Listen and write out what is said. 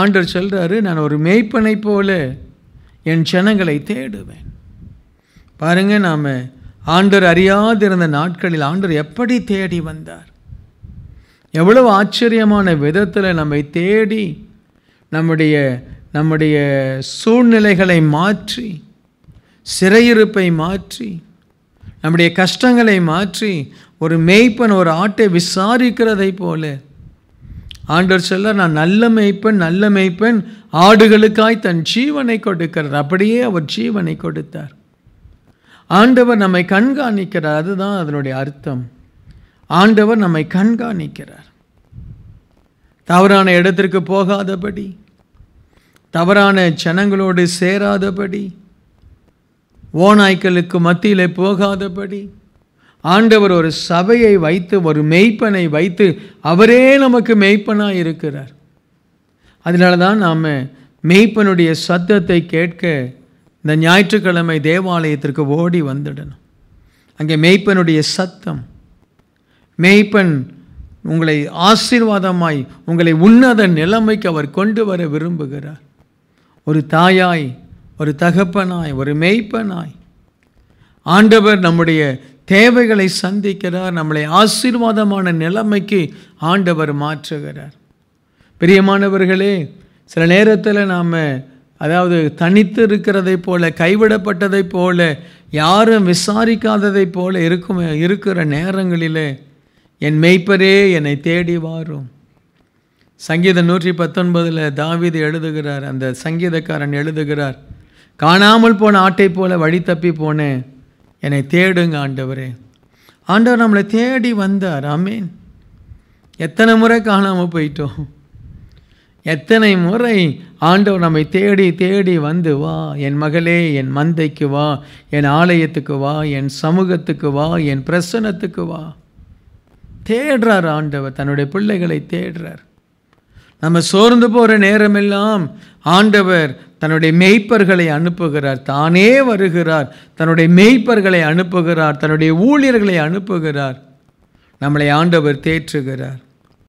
ஆண்டர் சொல்கிறாரு நான் ஒரு மேய்ப்பனை போல என் ஜனங்களை தேடுவேன் பாருங்கள் நாம் ஆண்டர் அறியாதிருந்த நாட்களில் ஆண்டர் எப்படி தேடி வந்தார் எவ்வளவு ஆச்சரியமான விதத்தில் நம்மை தேடி நம்முடைய நம்முடைய சூழ்நிலைகளை மாற்றி சிறையிருப்பை மாற்றி நம்முடைய கஷ்டங்களை மாற்றி ஒரு மேய்ப்பன் ஒரு ஆட்டை விசாரிக்கிறதை போல ஆண்டவர் சொல்ல நான் நல்ல மேய்ப்பன் நல்ல மேய்ப்பன் ஆடுகளுக்காய் தன் ஜீவனை கொடுக்கிறார் அப்படியே அவர் ஜீவனை கொடுத்தார் ஆண்டவர் நம்மை கண்காணிக்கிறார் அதுதான் அதனுடைய அர்த்தம் ஆண்டவர் நம்மை கண்காணிக்கிறார் தவறான இடத்திற்கு போகாதபடி தவறான ஜனங்களோடு சேராதபடி ஓநாய்களுக்கு மத்தியில் போகாதபடி ஆண்டவர் ஒரு சபையை வைத்து ஒரு மெய்ப்பனை வைத்து அவரே நமக்கு மெய்ப்பனாக இருக்கிறார் அதனால தான் நாம் மெய்ப்பனுடைய சத்தத்தை கேட்க இந்த ஞாயிற்றுக்கிழமை தேவாலயத்திற்கு ஓடி வந்துடணும் அங்கே மெய்ப்பனுடைய சத்தம் மெய்ப்பன் உங்களை ஆசீர்வாதமாய் உங்களை உன்னத நிலைமைக்கு அவர் கொண்டு வர விரும்புகிறார் ஒரு தாயாய் ஒரு தகப்பனாய் ஒரு மெய்ப்பனாய் ஆண்டவர் நம்முடைய தேவைகளை சந்திக்கிறார் நம்மளை ஆசீர்வாதமான நிலைமைக்கு ஆண்டவர் மாற்றுகிறார் பிரியமானவர்களே சில நேரத்தில் நாம் அதாவது தனித்து இருக்கிறதை போல கைவிடப்பட்டதை போல யாரும் விசாரிக்காததை போல இருக்கும் இருக்கிற நேரங்களில் என் மெய்ப்பரே என்னை தேடி வாரும் சங்கீதம் நூற்றி பத்தொன்பதில் தாவிது எழுதுகிறார் அந்த சங்கீதக்காரன் எழுதுகிறார் காணாமல் போன ஆட்டை போல வழி தப்பி போனேன் என்னை தேடுங்க ஆண்டவரே ஆண்டவர் நம்மளை தேடி வந்தார் ஆமீன் எத்தனை முறை காணாமல் போயிட்டோம் எத்தனை முறை ஆண்டவர் நம்மை தேடி தேடி வந்து வா என் மகளே என் மந்தைக்கு வா என் ஆலயத்துக்கு வா என் சமூகத்துக்கு வா என் பிரசனத்துக்கு வா தேடுறார் ஆண்டவர் தன்னுடைய பிள்ளைகளை தேடுறார் நம்ம சோர்ந்து போகிற நேரமெல்லாம் ஆண்டவர் தன்னுடைய மெய்ப்பர்களை அனுப்புகிறார் தானே வருகிறார் தன்னுடைய மெய்ப்பர்களை அனுப்புகிறார் தன்னுடைய ஊழியர்களை அனுப்புகிறார் நம்மளை ஆண்டவர் தேற்றுகிறார்